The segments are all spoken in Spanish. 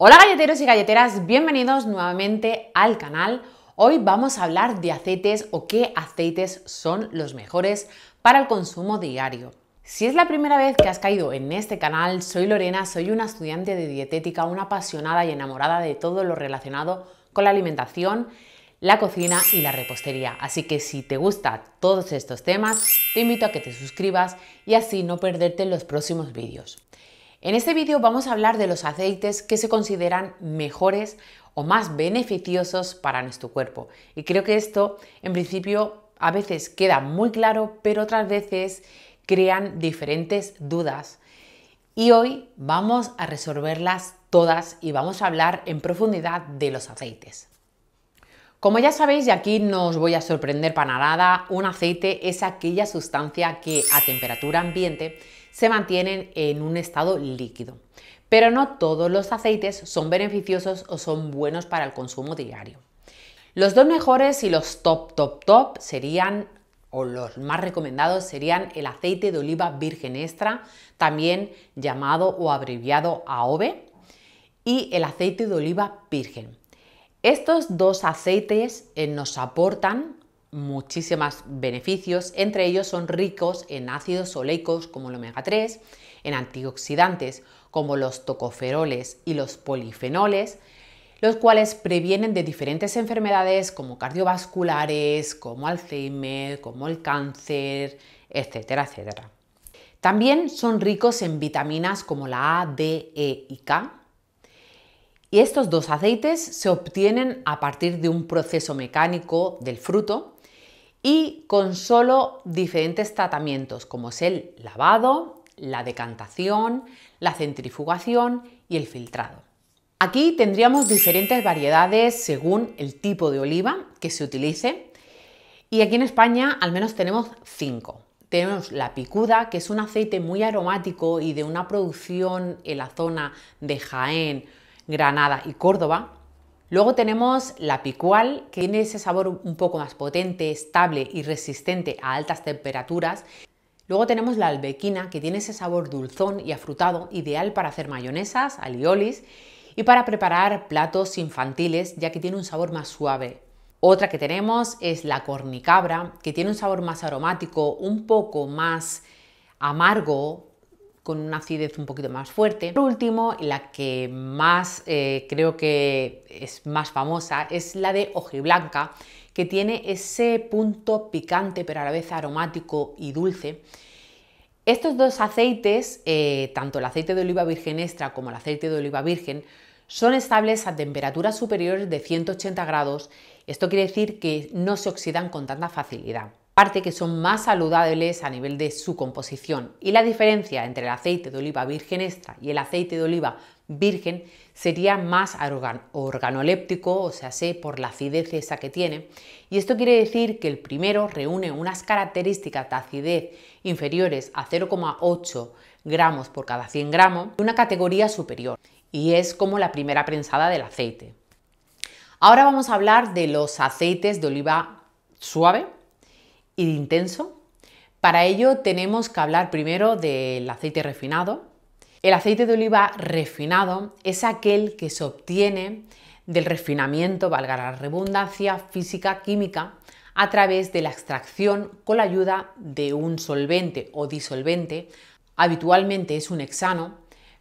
Hola galleteros y galleteras, bienvenidos nuevamente al canal. Hoy vamos a hablar de aceites o qué aceites son los mejores para el consumo diario. Si es la primera vez que has caído en este canal, soy Lorena, soy una estudiante de dietética, una apasionada y enamorada de todo lo relacionado con la alimentación, la cocina y la repostería. Así que si te gustan todos estos temas, te invito a que te suscribas y así no perderte los próximos vídeos. En este vídeo vamos a hablar de los aceites que se consideran mejores o más beneficiosos para nuestro cuerpo. Y creo que esto, en principio, a veces queda muy claro, pero otras veces crean diferentes dudas. Y hoy vamos a resolverlas todas y vamos a hablar en profundidad de los aceites. Como ya sabéis, y aquí no os voy a sorprender para nada, un aceite es aquella sustancia que a temperatura ambiente se mantiene en un estado líquido. Pero no todos los aceites son beneficiosos o son buenos para el consumo diario. Los dos mejores y los top, top, top serían, o los más recomendados serían el aceite de oliva virgen extra, también llamado o abreviado AOVE, y el aceite de oliva virgen. Estos dos aceites eh, nos aportan muchísimos beneficios, entre ellos son ricos en ácidos oleicos como el omega 3, en antioxidantes como los tocoferoles y los polifenoles, los cuales previenen de diferentes enfermedades como cardiovasculares, como Alzheimer, como el cáncer, etcétera, etcétera. También son ricos en vitaminas como la A, D, E y K, y estos dos aceites se obtienen a partir de un proceso mecánico del fruto y con solo diferentes tratamientos como es el lavado, la decantación, la centrifugación y el filtrado. Aquí tendríamos diferentes variedades según el tipo de oliva que se utilice y aquí en España al menos tenemos cinco. Tenemos la picuda, que es un aceite muy aromático y de una producción en la zona de Jaén, Granada y Córdoba. Luego tenemos la picual, que tiene ese sabor un poco más potente, estable y resistente a altas temperaturas. Luego tenemos la albequina, que tiene ese sabor dulzón y afrutado, ideal para hacer mayonesas, aliolis y para preparar platos infantiles, ya que tiene un sabor más suave. Otra que tenemos es la cornicabra, que tiene un sabor más aromático, un poco más amargo, con una acidez un poquito más fuerte. Por último, la que más eh, creo que es más famosa es la de hojiblanca, que tiene ese punto picante pero a la vez aromático y dulce. Estos dos aceites, eh, tanto el aceite de oliva virgen extra como el aceite de oliva virgen, son estables a temperaturas superiores de 180 grados. Esto quiere decir que no se oxidan con tanta facilidad parte que son más saludables a nivel de su composición y la diferencia entre el aceite de oliva virgen extra y el aceite de oliva virgen sería más organoléptico, o sea, sé por la acidez esa que tiene. Y esto quiere decir que el primero reúne unas características de acidez inferiores a 0,8 gramos por cada 100 gramos una categoría superior y es como la primera prensada del aceite. Ahora vamos a hablar de los aceites de oliva suave y de intenso. Para ello tenemos que hablar primero del aceite refinado. El aceite de oliva refinado es aquel que se obtiene del refinamiento, valga la redundancia, física, química, a través de la extracción con la ayuda de un solvente o disolvente, habitualmente es un hexano,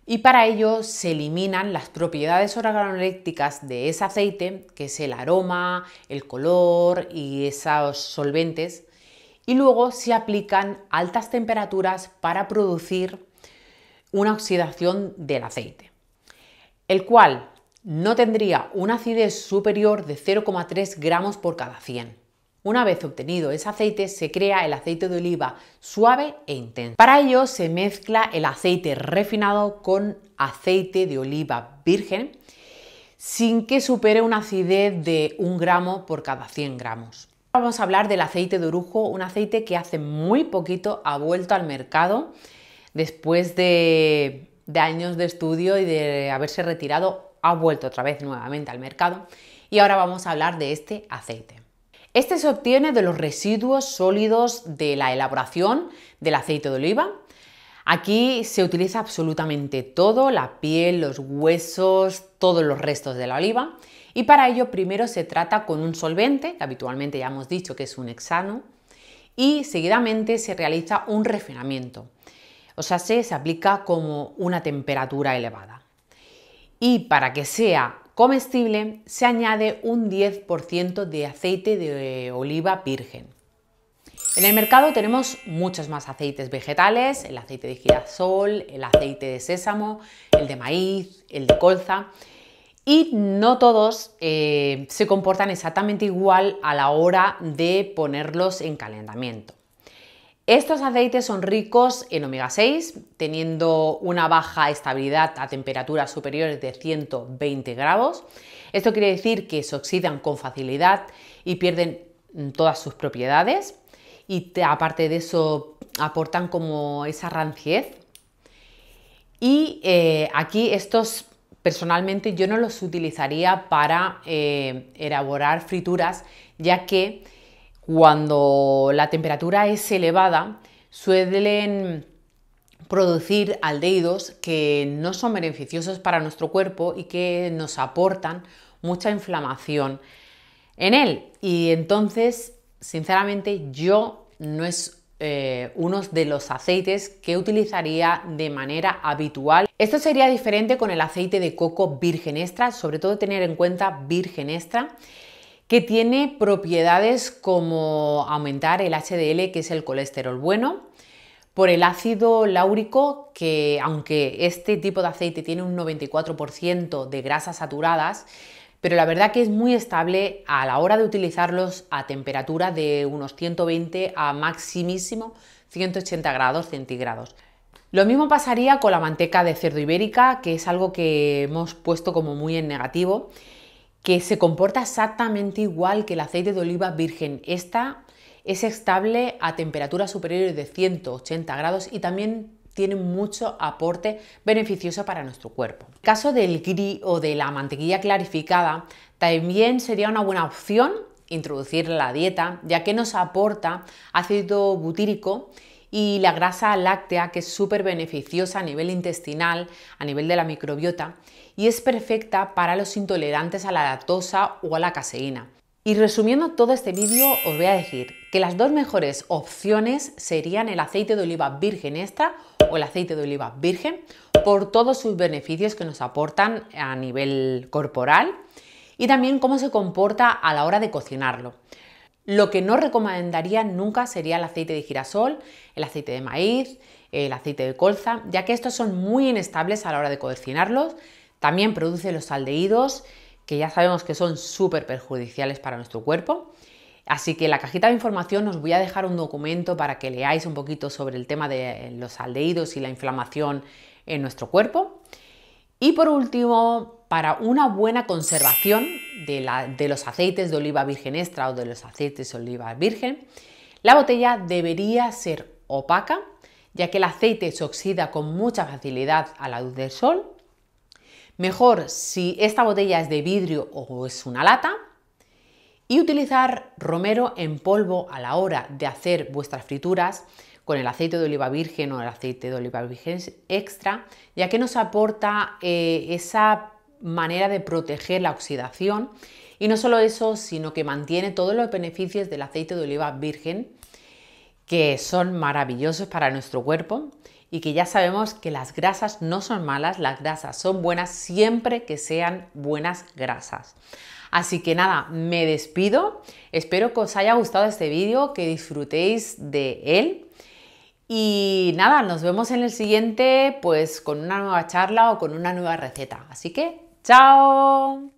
y para ello se eliminan las propiedades organolépticas de ese aceite, que es el aroma, el color y esos solventes y luego se aplican altas temperaturas para producir una oxidación del aceite, el cual no tendría una acidez superior de 0,3 gramos por cada 100. Una vez obtenido ese aceite se crea el aceite de oliva suave e intenso. Para ello se mezcla el aceite refinado con aceite de oliva virgen sin que supere una acidez de 1 gramo por cada 100 gramos. Vamos a hablar del aceite de orujo, un aceite que hace muy poquito ha vuelto al mercado después de, de, años de estudio y de haberse retirado, ha vuelto otra vez nuevamente al mercado. Y ahora vamos a hablar de este aceite. Este se obtiene de los residuos sólidos de la elaboración del aceite de oliva, Aquí se utiliza absolutamente todo, la piel, los huesos, todos los restos de la oliva y para ello primero se trata con un solvente, que habitualmente ya hemos dicho que es un hexano, y seguidamente se realiza un refinamiento. O sea, se, aplica como una temperatura elevada. Y para que sea comestible se añade un 10% de aceite de oliva virgen. En el mercado tenemos muchos más aceites vegetales, el aceite de girasol, el aceite de sésamo, el de maíz, el de colza, y no todos eh, se comportan exactamente igual a la hora de ponerlos en calentamiento. Estos aceites son ricos en omega 6, teniendo una baja estabilidad a temperaturas superiores de 120 grados. Esto quiere decir que se oxidan con facilidad y pierden mm, todas sus propiedades y aparte de eso aportan como esa ranciez. Y eh, aquí estos personalmente yo no los utilizaría para eh, elaborar frituras, ya que cuando la temperatura es elevada suelen producir aldeídos que no son beneficiosos para nuestro cuerpo y que nos aportan mucha inflamación en él. Y entonces sinceramente yo no es eh, uno de los aceites que utilizaría de manera habitual. Esto sería diferente con el aceite de coco virgen extra, sobre todo tener en cuenta virgen extra que tiene propiedades como aumentar el HDL, que es el colesterol bueno, por el ácido láurico, que aunque este tipo de aceite tiene un 94% de grasas saturadas, pero la verdad que es muy estable a la hora de utilizarlos a temperatura de unos 120 a maximísimo 180 grados centígrados. Lo mismo pasaría con la manteca de cerdo ibérica, que es algo que hemos puesto como muy en negativo, que se comporta exactamente igual que el aceite de oliva virgen. Esta es estable a temperaturas superiores de 180 grados y también tiene mucho aporte beneficioso para nuestro cuerpo. En caso del gris o de la mantequilla clarificada, también sería una buena opción introducirla la dieta, ya que nos aporta ácido butírico y la grasa láctea, que es súper beneficiosa a nivel intestinal, a nivel de la microbiota, y es perfecta para los intolerantes a la lactosa o a la caseína. Y resumiendo todo este vídeo, os voy a decir que las dos mejores opciones serían el aceite de oliva virgen extra o el aceite de oliva virgen por todos sus beneficios que nos aportan a nivel corporal y también cómo se comporta a la hora de cocinarlo. Lo que no recomendaría nunca sería el aceite de girasol, el aceite de maíz, el aceite de colza, ya que estos son muy inestables a la hora de cocinarlos. También produce los aldehídos, que ya sabemos que son súper perjudiciales para nuestro cuerpo. Así que en la cajita de información os voy a dejar un documento para que leáis un poquito sobre el tema de los aldeídos y la inflamación en nuestro cuerpo. Y por último, para una buena conservación de, de los aceites de oliva virgen extra o de los aceites de oliva virgen, la botella debería ser opaca, ya que el aceite se oxida con mucha facilidad a la luz del sol. Mejor si esta botella es de vidrio o es una lata, y utilizar romero en polvo a la hora de hacer vuestras frituras con el aceite de oliva virgen o el aceite de oliva virgen extra, ya que nos aporta eh, esa manera de proteger la oxidación y no solo eso, sino que mantiene todos los beneficios del aceite de oliva virgen que son maravillosos para nuestro cuerpo y que ya sabemos que las grasas no son malas, las grasas son buenas siempre que sean buenas grasas. Así que nada, me despido, espero que os haya gustado este vídeo, que disfrutéis de él y nada, nos vemos en el siguiente pues con una nueva charla o con una nueva receta. Así que, ¡chao!